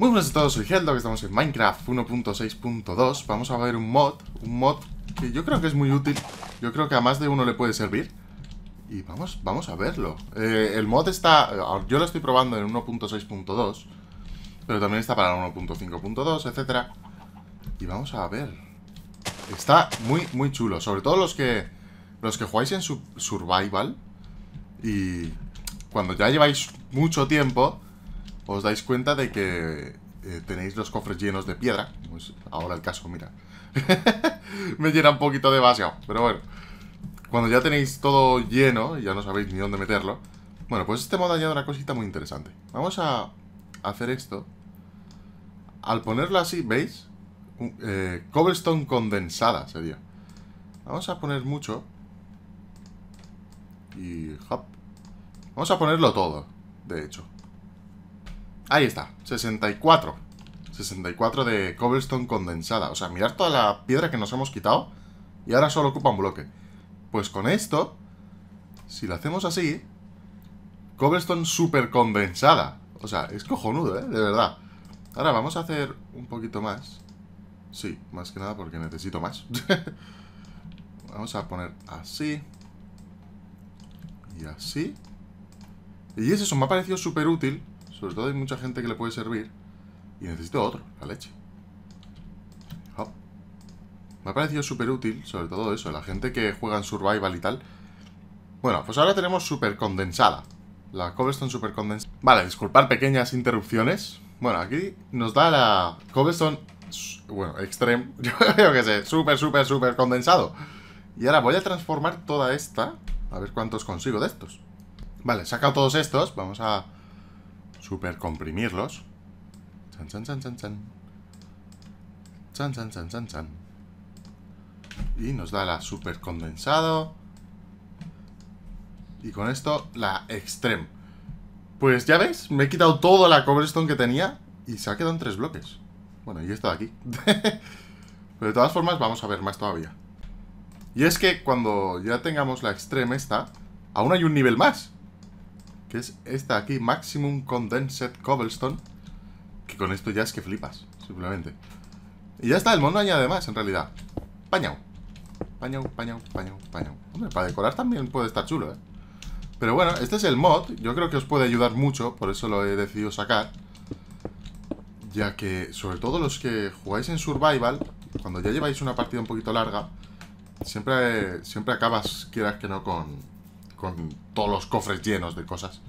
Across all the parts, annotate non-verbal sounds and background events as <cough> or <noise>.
Muy buenas a todos, soy Heldo, que estamos en Minecraft 1.6.2 Vamos a ver un mod, un mod que yo creo que es muy útil Yo creo que a más de uno le puede servir Y vamos, vamos a verlo eh, El mod está, ah, yo lo estoy probando en 1.6.2 Pero también está para 1.5.2, etc Y vamos a ver Está muy, muy chulo, sobre todo los que, los que jugáis en Survival Y cuando ya lleváis mucho tiempo os dais cuenta de que eh, tenéis los cofres llenos de piedra. Pues ahora el caso, mira. <laughs> Me llena un poquito demasiado, pero bueno. Cuando ya tenéis todo lleno, Y ya no sabéis ni dónde meterlo. Bueno, pues este modo añade una cosita muy interesante. Vamos a hacer esto. Al ponerlo así, ¿veis? Uh, eh, cobblestone condensada sería. Vamos a poner mucho. Y... Hop. Vamos a ponerlo todo, de hecho. Ahí está, 64. 64 de cobblestone condensada. O sea, mirad toda la piedra que nos hemos quitado y ahora solo ocupa un bloque. Pues con esto, si lo hacemos así, cobblestone super condensada. O sea, es cojonudo, ¿eh? De verdad. Ahora vamos a hacer un poquito más. Sí, más que nada porque necesito más. <laughs> vamos a poner así. Y así. Y eso me ha parecido súper útil sobre todo hay mucha gente que le puede servir. Y necesito otro, la leche. Oh. Me ha parecido súper útil, sobre todo eso, la gente que juega en Survival y tal. Bueno, pues ahora tenemos súper condensada. La cobblestone súper condensada. Vale, disculpar pequeñas interrupciones. Bueno, aquí nos da la cobblestone... Bueno, extreme, <laughs> yo qué sé, súper, súper, súper condensado. Y ahora voy a transformar toda esta. A ver cuántos consigo de estos. Vale, saca todos estos. Vamos a super comprimirlos. Chan, chan, chan, chan, chan. Chan, chan, chan, chan, chan. Y nos da la super condensado. Y con esto la extreme. Pues ya veis, me he quitado toda la cobblestone que tenía y se ha quedado en tres bloques. Bueno, y esto de aquí. <laughs> Pero de todas formas vamos a ver más todavía. Y es que cuando ya tengamos la extreme esta, aún hay un nivel más que es esta aquí, Maximum Condensed Cobblestone, que con esto ya es que flipas, simplemente. Y ya está, el mono añade más, en realidad. Pañao. Pañao, pañao, pañau, pañau. Hombre, para decorar también puede estar chulo, ¿eh? Pero bueno, este es el mod, yo creo que os puede ayudar mucho, por eso lo he decidido sacar. Ya que, sobre todo los que jugáis en Survival, cuando ya lleváis una partida un poquito larga, siempre, siempre acabas, quieras que no, con, con todos los cofres llenos de cosas.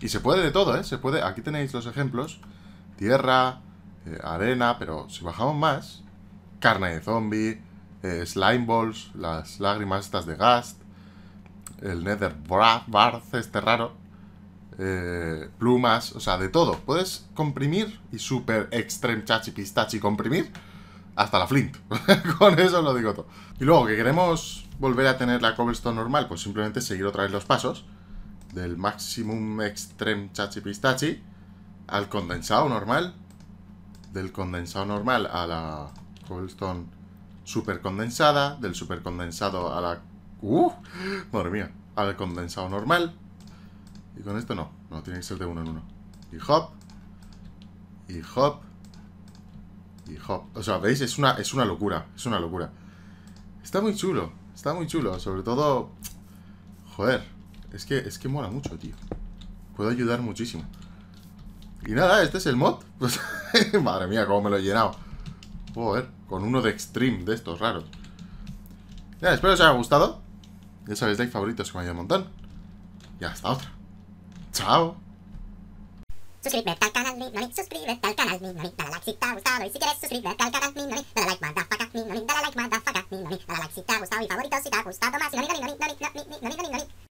Y se puede de todo, ¿eh? Se puede. Aquí tenéis los ejemplos: tierra, eh, arena, pero si bajamos más, carne de zombie, eh, slime balls, las lágrimas estas de Gast, el Nether Barth, este raro, eh, plumas, o sea, de todo. Puedes comprimir y super extreme chachi pistachi comprimir hasta la flint. <laughs> Con eso lo digo todo. Y luego, que queremos volver a tener la cobblestone normal, pues simplemente seguir otra vez los pasos del maximum extreme chachi pistachi al condensado normal, del condensado normal a la cobblestone condensada del super condensado a la... ¡Uh! Madre mía, al condensado normal. Y con esto no, no, tiene que ser de uno en uno. Y hop, y hop, o sea, ¿veis? Es una, es una locura. Es una locura. Está muy chulo. Está muy chulo. Sobre todo... Joder. Es que, es que mola mucho, tío. Puedo ayudar muchísimo. Y nada, este es el mod. Pues, <laughs> madre mía, cómo me lo he llenado. Joder, con uno de extreme de estos raros. Ya, espero que os haya gustado. Ya sabéis, like favoritos que me haya un montón. Y hasta otra. Chao. Suscríbete al canal, mi noni, suscríbete al canal, mi noni, dale like si te ha gustado y si quieres suscríbete al canal, mi noni, dale like, manda faca, mi noni, dale like, manda faca, mi noni, dale like si te ha gustado y favorito si te ha gustado más, mi noni, noni, noni, noni, noni, noni, noni,